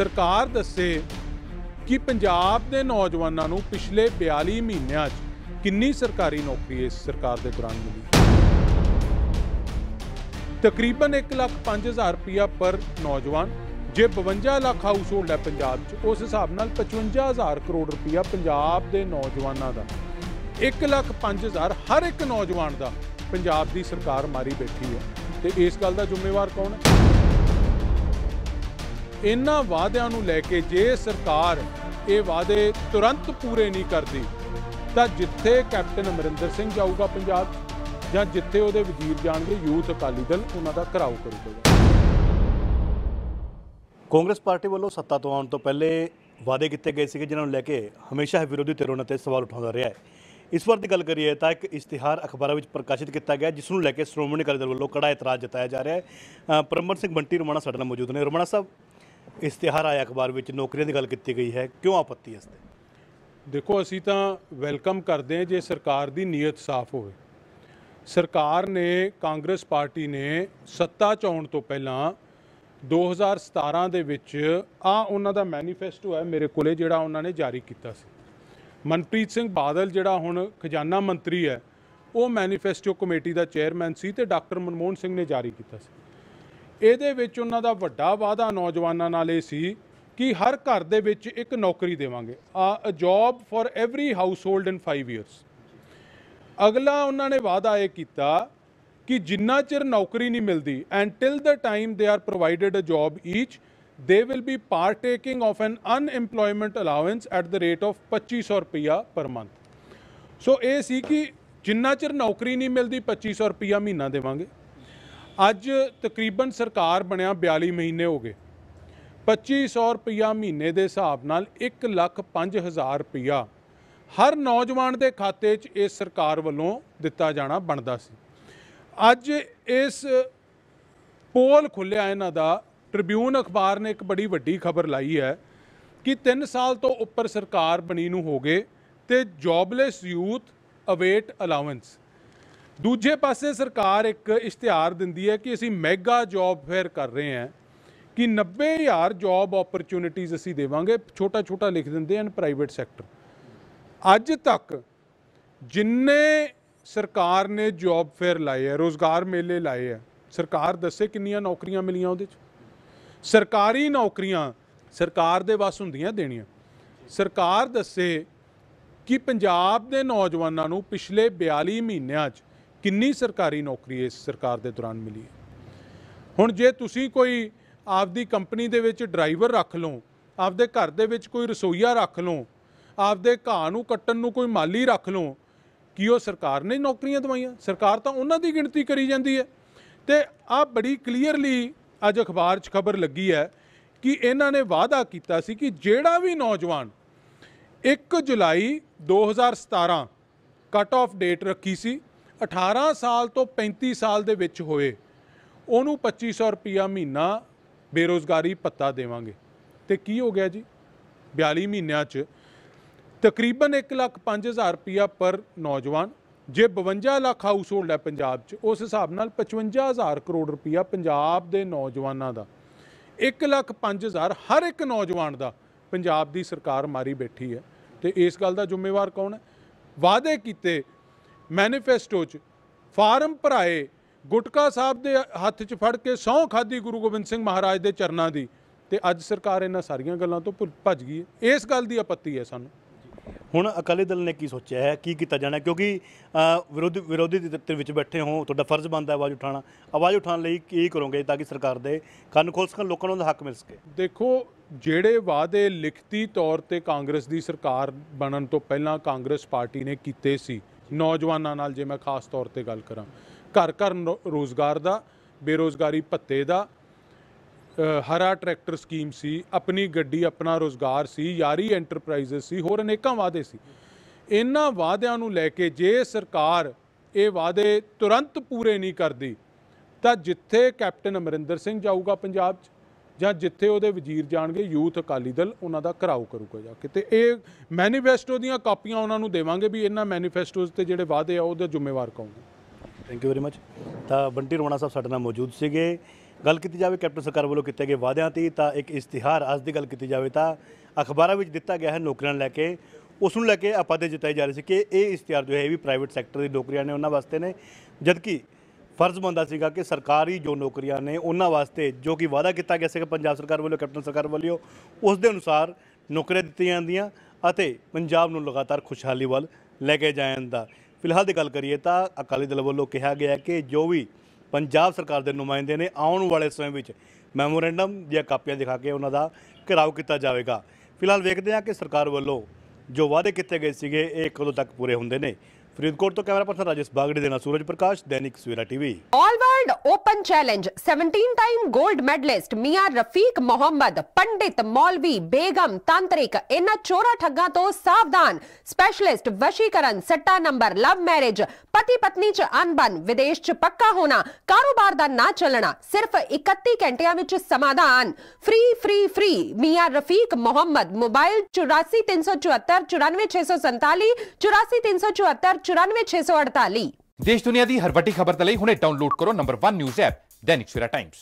ਸਰਕਾਰ ਦੱਸੇ ਕਿ ਪੰਜਾਬ ਦੇ ਨੌਜਵਾਨਾਂ ਨੂੰ ਪਿਛਲੇ 42 ਮਹੀਨਿਆਂ 'ਚ ਕਿੰਨੀ ਸਰਕਾਰੀ ਨੌਕਰੀ ਇਸ ਸਰਕਾਰ ਦੇ ਦੌਰਾਨ ਮਿਲੀ ਤਕਰੀਬਨ 1 ਲੱਖ 5000 ਰੁਪਇਆ ਪਰ ਨੌਜਵਾਨ ਜੇ 52 ਲੱਖ ਹਾਊਸ ਹੋਲਡ ਹੈ ਪੰਜਾਬ 'ਚ ਉਸ ਹਿਸਾਬ ਨਾਲ 55000 ਕਰੋੜ ਰੁਪਇਆ ਪੰਜਾਬ ਦੇ ਨੌਜਵਾਨਾਂ ਦਾ 1 ਲੱਖ 5000 ਹਰ ਇੱਕ ਨੌਜਵਾਨ ਦਾ ਪੰਜਾਬ ਦੀ ਸਰਕਾਰ ਮਾਰੀ ਬੈਠੀ ਹੈ ਤੇ ਇਸ ਗੱਲ ਦਾ ਜ਼ਿੰਮੇਵਾਰ ਕੌਣ ਹੈ ਇਹਨਾਂ ਵਾਅਦਿਆਂ ਨੂੰ ਲੈ ਕੇ ਜੇ ਸਰਕਾਰ ਇਹ ਵਾਅਦੇ ਤੁਰੰਤ ਪੂਰੇ ਨਹੀਂ ਕਰਦੀ ਤਾਂ ਜਿੱਥੇ ਕੈਪਟਨ ਅਮਰਿੰਦਰ ਸਿੰਘ ਜਾਊਗਾ ਪੰਜਾਬ ਜਾਂ ਜਿੱਥੇ ਉਹਦੇ ਵਜ਼ੀਰ ਜਾਣਗੇ ਯੂਥ ਅਕਾਲੀ ਦਲ ਉਹਨਾਂ ਦਾ ਘਰਾਓ ਕਰੂਗਾ ਕਾਂਗਰਸ ਪਾਰਟੀ ਵੱਲੋਂ ਸੱਤਾ ਤੋਂ ਆਉਣ ਤੋਂ ਪਹਿਲੇ ਵਾਅਦੇ ਕੀਤੇ ਗਏ ਸੀਗੇ ਜਿਨ੍ਹਾਂ ਨੂੰ ਲੈ ਕੇ ਹਮੇਸ਼ਾ ਵਿਰੋਧੀ ਧਿਰਾਂ ਤੇ ਸਵਾਲ ਉਠਾਉਂਦਾ ਰਿਹਾ ਹੈ ਇਸ ਵਾਰ ਦੀ ਗੱਲ ਕਰੀਏ ਤਾਂ ਇੱਕ ਇਸ਼ਤਿਹਾਰ ਅਖਬਾਰਾਂ ਵਿੱਚ ਪ੍ਰਕਾਸ਼ਿਤ ਕੀਤਾ ਗਿਆ ਜਿਸ ਨੂੰ ਲੈ ਕੇ ਸ਼੍ਰੋਮਣੀ ਅਕਾਲੀ ਦਲ ਵੱਲੋਂ ਕੜਾ ਇਤਰਾਜ਼ ਜਤਾਇਆ ਜਾ ਰਿਹਾ ਹੈ ਪਰਮਰ ਸਿੰਘ ਬੰਟੀ ਰਮਣਾ ਸਾਡੇ ਨਾਲ ਮੌਜੂਦ ਨੇ ਰਮਣਾ ਸਾਹਿਬ ਇਸ਼ਤਿਹਾਰ ਆਇਆ ਅਖਬਾਰ ਵਿੱਚ ਨੌਕਰੀਆਂ ਦੀ ਗੱਲ ਕੀਤੀ ਗਈ ਹੈ ਕਿਉਂ ਆਪੱਤੀ ਇਸ ਤੇ ਦੇਖੋ ਅਸੀਂ ਤਾਂ ਵੈਲਕਮ ਕਰਦੇ ਹਾਂ ਜੇ ਸਰਕਾਰ ਦੀ ਨੀਅਤ ਸਾਫ਼ ਹੋਵੇ ਸਰਕਾਰ ਨੇ ਕਾਂਗਰਸ ਪਾਰਟੀ ਨੇ ਸੱਤਾ ਚਾਉਣ ਤੋਂ ਪਹਿਲਾਂ 2017 ਦੇ ਵਿੱਚ ਆ ਉਹਨਾਂ ਦਾ ਮੈਨੀਫੈਸਟੋ ਹੈ ਮੇਰੇ ਕੋਲੇ ਜਿਹੜਾ ਉਹਨਾਂ ਨੇ ਜਾਰੀ ਕੀਤਾ ਸੀ ਮਨਪ੍ਰੀਤ ਸਿੰਘ ਬਾਦਲ ਜਿਹੜਾ ਹੁਣ ਖਜ਼ਾਨਾ ਮੰਤਰੀ ਹੈ ਉਹ ਮੈਨੀਫੈਸਟੋ ਕਮੇਟੀ ਦਾ ਚੇਅਰਮੈਨ ਸੀ ਤੇ ਡਾਕਟਰ ਮਨਮੋਹਨ ਸਿੰਘ ਨੇ ਜਾਰੀ ਕੀਤਾ ਸੀ ਇਹਦੇ ਵਿੱਚ ਉਹਨਾਂ ਦਾ ਵੱਡਾ ਵਾਅਦਾ ਨੌਜਵਾਨਾਂ ਨਾਲ ਇਹ ਸੀ ਕਿ ਹਰ ਘਰ ਦੇ ਵਿੱਚ ਇੱਕ ਨੌਕਰੀ ਦੇਵਾਂਗੇ a job for every household in 5 years ਅਗਲਾ ਉਹਨਾਂ ਨੇ ਵਾਅਦਾ ਇਹ ਕੀਤਾ ਕਿ ਜਿੰਨਾ ਚਿਰ ਨੌਕਰੀ ਨਹੀਂ ਮਿਲਦੀ and till the time they are provided a job each they will be partaking of an unemployment allowance at the rate of 2500 ਰੁਪਿਆ ਪਰ ਮੰਥ ਸੋ ਇਹ ਸੀ ਕਿ ਜਿੰਨਾ ਚਿਰ ਨੌਕਰੀ ਨਹੀਂ ਮਿਲਦੀ 2500 ਰੁਪਿਆ ਮਹੀਨਾ ਦੇਵਾਂਗੇ ਅੱਜ ਤਕਰੀਬਨ ਸਰਕਾਰ ਬਣਿਆ 42 ਮਹੀਨੇ ਹੋ ਗਏ 2500 ਰੁਪਇਆ ਮਹੀਨੇ ਦੇ ਹਿਸਾਬ ਨਾਲ 1 ਲੱਖ 5000 ਰੁਪਇਆ ਹਰ ਨੌਜਵਾਨ ਦੇ ਖਾਤੇ 'ਚ ਇਸ ਸਰਕਾਰ ਵੱਲੋਂ ਦਿੱਤਾ ਜਾਣਾ ਬਣਦਾ ਸੀ ਅੱਜ ਇਸ ਪੋਲ ਖੁੱਲਿਆ ਇਹਨਾਂ ਦਾ ਟ੍ਰਿਬਿਊਨ ਅਖਬਾਰ ਨੇ ਇੱਕ ਬੜੀ ਵੱਡੀ ਖਬਰ ਲਾਈ ਹੈ ਕਿ 3 ਸਾਲ ਤੋਂ ਉੱਪਰ ਸਰਕਾਰ ਬਣੀ ਨੂੰ ਹੋ ਗਏ ਤੇ ਜੌਬਲੈਸ ਯੂਥ ਅਵੇਟ ਅਲਾਵੈਂਸ ਦੂਜੇ ਪਾਸੇ ਸਰਕਾਰ ਇੱਕ ਇਸ਼ਤਿਹਾਰ ਦਿੰਦੀ ਹੈ ਕਿ ਅਸੀਂ ਮੈਗਾ ਜੌਬ ਫੇਅਰ ਕਰ ਰਹੇ ਹਾਂ ਕਿ 90000 ਜੌਬ ਓਪਰਚ्युनिटीज ਅਸੀਂ ਦੇਵਾਂਗੇ ਛੋਟਾ ਛੋਟਾ ਲਿਖ ਦਿੰਦੇ ਹਨ ਪ੍ਰਾਈਵੇਟ ਸੈਕਟਰ ਅੱਜ ਤੱਕ ਜਿੰਨੇ ਸਰਕਾਰ ਨੇ ਜੌਬ ਫੇਅਰ ਲਾਏ ਹੈ ਰੋਜ਼ਗਾਰ ਮੇਲੇ ਲਾਏ ਹੈ ਸਰਕਾਰ ਦੱਸੇ ਕਿੰਨੀਆਂ ਨੌਕਰੀਆਂ ਮਿਲੀਆਂ ਉਹਦੇ ਚ ਸਰਕਾਰੀ ਨੌਕਰੀਆਂ ਸਰਕਾਰ ਦੇ ਵੱਸ ਹੁੰਦੀਆਂ ਦੇਣੀਆਂ ਸਰਕਾਰ ਦੱਸੇ ਕਿ ਪੰਜਾਬ ਦੇ ਨੌਜਵਾਨਾਂ ਨੂੰ ਪਿਛਲੇ 42 ਮਹੀਨਿਆਂ 'ਚ ਕਿੰਨੀ ਸਰਕਾਰੀ ਨੌਕਰੀ ਇਸ ਸਰਕਾਰ ਦੇ ਦੌਰਾਨ ਮਿਲੀ ਹੈ ਹੁਣ ਜੇ ਤੁਸੀਂ ਕੋਈ ਆਪਦੀ ਕੰਪਨੀ ਦੇ ਵਿੱਚ ਡਰਾਈਵਰ ਰੱਖ ਲਓ ਆਪਦੇ ਘਰ ਦੇ ਵਿੱਚ ਕੋਈ ਰਸੋਈਆ ਰੱਖ ਲਓ ਆਪਦੇ ਘਾਹ ਨੂੰ ਕੱਟਣ ਨੂੰ ਕੋਈ ਮਾਲੀ ਰੱਖ ਲਓ ਕੀ ਉਹ ਸਰਕਾਰ ਨੇ ਨੌਕਰੀਆਂ ਦਵਾਈਆਂ ਸਰਕਾਰ ਤਾਂ ਉਹਨਾਂ ਦੀ ਗਿਣਤੀ ਕਰੀ ਜਾਂਦੀ ਹੈ ਤੇ ਆ ਬੜੀ ਕਲੀਅਰਲੀ ਅੱਜ ਅਖਬਾਰ 'ਚ ਖਬਰ ਲੱਗੀ ਹੈ ਕਿ ਇਹਨਾਂ ਨੇ ਵਾਅਦਾ ਕੀਤਾ ਸੀ ਕਿ ਜਿਹੜਾ ਵੀ ਨੌਜਵਾਨ 1 ਜੁਲਾਈ 2017 ਕਟ ਆਫ ਡੇਟ ਰੱਖੀ ਸੀ 18 ਸਾਲ ਤੋਂ 35 ਸਾਲ ਦੇ ਵਿੱਚ ਹੋਏ ਉਹਨੂੰ 2500 ਰੁਪਿਆ ਮਹੀਨਾ ਬੇਰੋਜ਼ਗਾਰੀ ਪੱਤਾ ਦੇਵਾਂਗੇ ਤੇ ਕੀ ਹੋ ਗਿਆ ਜੀ 42 ਮਹੀਨਿਆਂ 'ਚ ਤਕਰੀਬਨ 1 ਲੱਖ 5000 ਰੁਪਿਆ ਪਰ ਨੌਜਵਾਨ ਜੇ 52 ਲੱਖ ਹਾਊਸ ਹੋਲਡ ਹੈ ਪੰਜਾਬ 'ਚ ਉਸ ਹਿਸਾਬ ਨਾਲ 55000 ਕਰੋੜ ਰੁਪਿਆ ਪੰਜਾਬ ਦੇ ਨੌਜਵਾਨਾਂ ਦਾ 1 ਲੱਖ 5000 ਹਰ ਇੱਕ ਨੌਜਵਾਨ ਦਾ ਪੰਜਾਬ ਦੀ ਸਰਕਾਰ ਮਾਰੀ ਬੈਠੀ ਹੈ ਤੇ ਇਸ ਗੱਲ ਦਾ ਜ਼ਿੰਮੇਵਾਰ ਕੌਣ ਹੈ ਵਾਅਦੇ ਕੀਤੇ ਮੈਨੀਫੈਸਟੋ 'ਚ ਫਾਰਮ ਭਰਾਏ ਗੁਟਕਾ ਸਾਹਿਬ ਦੇ ਹੱਥ 'ਚ ਫੜ ਕੇ ਸੌ ਖਾਦੀ ਗੁਰੂ ਗੋਬਿੰਦ ਸਿੰਘ ਮਹਾਰਾਜ ਦੇ ਚਰਨਾਂ ਦੀ ਤੇ ਅੱਜ ਸਰਕਾਰ ਇਹਨਾਂ ਸਾਰੀਆਂ ਗੱਲਾਂ ਤੋਂ ਭੱਜ ਗਈ ਹੈ ਇਸ ਗੱਲ ਦੀ ਆਪੱਤੀ ਹੈ ਸਾਨੂੰ ਹੁਣ ਅਕਾਲੀ ਦਲ ਨੇ ਕੀ ਸੋਚਿਆ ਹੈ ਕੀ ਕੀਤਾ ਜਾਣਾ ਕਿਉਂਕਿ ਵਿਰੋਧ ਵਿਰੋਧੀ ਦੇ ਵਿੱਚ ਬੈਠੇ ਹੋ ਤੁਹਾਡਾ ਫਰਜ਼ ਬਣਦਾ ਆਵਾਜ਼ ਉਠਾਣਾ ਆਵਾਜ਼ ਉਠਾਉਣ ਲਈ ਕੀ ਕਰੋਗੇ ਤਾਂ ਕਿ ਸਰਕਾਰ ਦੇ ਕੰਨ ਖੋਲ ਸਕਣ ਲੋਕਾਂ ਨੂੰ ਹੱਕ ਮਿਲ ਸਕੇ ਦੇਖੋ ਜਿਹੜੇ ਵਾਅਦੇ ਲਿਖਤੀ ਤੌਰ ਤੇ ਕਾਂਗਰਸ ਦੀ ਸਰਕਾਰ ਬਣਨ ਤੋਂ ਪਹਿਲਾਂ ਕਾਂਗਰਸ ਪਾਰਟੀ ਨੇ ਕੀਤੇ ਸੀ ਨੌਜਵਾਨਾਂ ਨਾਲ ਜੇ ਮੈਂ ਖਾਸ ਤੌਰ ਤੇ ਗੱਲ ਕਰਾਂ ਘਰ ਘਰ ਰੋਜ਼ਗਾਰ ਦਾ ਬੇਰੋਜ਼ਗਾਰੀ ਭੱਤੇ ਦਾ ਹਰਾ ਟਰੈਕਟਰ ਸਕੀਮ ਸੀ ਆਪਣੀ ਗੱਡੀ ਆਪਣਾ ਰੋਜ਼ਗਾਰ ਸੀ ਯਾਰੀ ਐਂਟਰਪ੍ਰਾਈਜ਼ਸ ਸੀ ਹੋਰ ਅਨੇਕਾਂ ਵਾਅਦੇ ਸੀ ਇਹਨਾਂ ਵਾਅਦਿਆਂ ਨੂੰ ਲੈ ਕੇ ਜੇ ਸਰਕਾਰ ਇਹ ਵਾਅਦੇ ਤੁਰੰਤ ਪੂਰੇ ਨਹੀਂ ਕਰਦੀ ਤਾਂ ਜਿੱਥੇ ਕੈਪਟਨ ਅਮਰਿੰਦਰ ਸਿੰਘ ਜਾਊਗਾ ਪੰਜਾਬ 'ਚ ਜਾਂ ਜਿੱਥੇ ਉਹਦੇ ਵਜ਼ੀਰ ਜਾਣਗੇ ਯੂਥ ਅਕਾਲੀ ਦਲ ਉਹਨਾਂ ਦਾ ਘਰਾਉ ਕਰੂਗਾ ਜਾਂ ਕਿਤੇ ਇਹ ਮੈਨੀਫੈਸਟੋ ਦੀਆਂ ਕਾਪੀਆਂ ਉਹਨਾਂ ਨੂੰ ਦੇਵਾਂਗੇ ਵੀ ਇਹਨਾਂ ਮੈਨੀਫੈਸਟੋਜ਼ ਤੇ ਜਿਹੜੇ ਵਾਅਦੇ ਆ ਉਹਦੇ ਜ਼ਿੰਮੇਵਾਰ ਕੌਣ ਥੈਂਕ ਯੂ ਵੈਰੀ ਮਚ ਤਾਂ ਬੰਟੀ ਰੋਣਾ ਸਾਹਿਬ ਸਾਡੇ ਨਾਲ ਮੌਜੂਦ ਸੀਗੇ ਗੱਲ ਕੀਤੀ ਜਾਵੇ ਕੈਪਟਨ ਸਰਕਾਰ ਵੱਲੋਂ ਕੀਤੇ ਗਏ ਵਾਅਦਿਆਂ ਤੇ ਤਾਂ ਇੱਕ ਇਸ਼ਤਿਹਾਰ ਅੱਜ ਦੀ ਗੱਲ ਕੀਤੀ ਜਾਵੇ ਤਾਂ ਅਖਬਾਰਾਂ ਵਿੱਚ ਦਿੱਤਾ ਗਿਆ ਹੈ ਨੌਕਰੀਆਂ ਲੈ ਕੇ ਉਸ ਨੂੰ ਲੈ ਕੇ ਆਪਾਂ ਦੇ ਜਿਤਾਈ ਜਾ ਰਹੀ ਸੀ ਕਿ ਇਹ ਇਸ਼ਤਿਹਾਰ ਜੋ ਹੈ ਇਹ ਵੀ ਪ੍ਰਾਈਵੇਟ ਸੈਕਟਰ ਦੀ ਨੌਕਰੀਆਂ ਨੇ ਉਹਨਾਂ ਵਾਸਤੇ ਨੇ ਜਦਕਿ ਫਰਜ਼ ਬੰਦਾ ਸੀਗਾ ਕਿ ਸਰਕਾਰੀ ਜੋ ਨੌਕਰੀਆਂ ਨੇ ਉਹਨਾਂ ਵਾਸਤੇ ਜੋ ਕਿ ਵਾਅਦਾ ਕੀਤਾ ਗਿਆ ਸੀਗਾ ਪੰਜਾਬ ਸਰਕਾਰ ਵੱਲੋਂ ਕੈਪਟਨ ਸਰਕਾਰ ਵੱਲੋਂ ਉਸ ਦੇ ਅਨੁਸਾਰ ਨੌਕਰੀਆਂ ਦਿੱਤੀਆਂ ਜਾਂਦੀਆਂ ਅਤੇ ਪੰਜਾਬ ਨੂੰ ਲਗਾਤਾਰ ਖੁਸ਼ਹਾਲੀ ਵੱਲ ਲੈ ਕੇ ਜਾਣ ਦਾ ਫਿਲਹਾਲ ਦੀ ਗੱਲ ਕਰੀਏ ਤਾਂ ਅਕਾਲੀ ਦਲ ਵੱਲੋਂ ਕਿਹਾ ਗਿਆ ਕਿ ਜੋ ਵੀ ਪੰਜਾਬ ਸਰਕਾਰ ਦੇ ਨੁਮਾਇੰਦੇ ਨੇ ਆਉਣ ਵਾਲੇ ਸਮੇਂ ਵਿੱਚ ਮੈਮੋਰੈਂਡਮ ਜਾਂ ਕਾਪੀਆਂ ਦਿਖਾ ਕੇ ਉਹਨਾਂ ਦਾ ਘਿਰਾਓ ਕੀਤਾ ਜਾਵੇਗਾ ਫਿਲਹਾਲ ਵੇਖਦੇ ਹਾਂ ਕਿ ਸਰਕਾਰ ਵੱਲੋਂ ਜੋ ਵਾਅਦੇ ਕੀਤੇ ਗਏ ਸੀਗੇ ਇਹ ਕਦੋਂ ਤੱਕ ਪੂਰੇ ਹੁੰਦੇ ਨੇ फरीदकोट तो कैमरा पर्सन राजेश बागड़ी देना Suraj Prakash Dainik Savera TV all world open challenge 17 time gold medalist Miya Rafiq Mohammad पंडित मौलवी बेगम तांत्रिक इन चोरा ठगा तो सावधान स्पेशलिस्ट वशीकरण सट्टा नंबर लव मैरिज पति पत्नी च अनबन विदेश च पक्का होना कारोबार का ना चलना सिर्फ इकती घंटिया समाधान free free free Miya Rafiq Mohammad mobile चौरासी तीन सौ चौहत्तर चौरानवे ਫ੍ਰੀ सौ संताली चौरासी तीन सौ चौहत्तर 94648 ਦੇਸ਼ ਦੁਨੀਆ ਦੀ ਹਰ ਵੱਡੀ ਖਬਰ ਦੇ ਲਈ ਹੁਣੇ ਡਾਊਨਲੋਡ ਕਰੋ number 1 news app Dainik Savera Times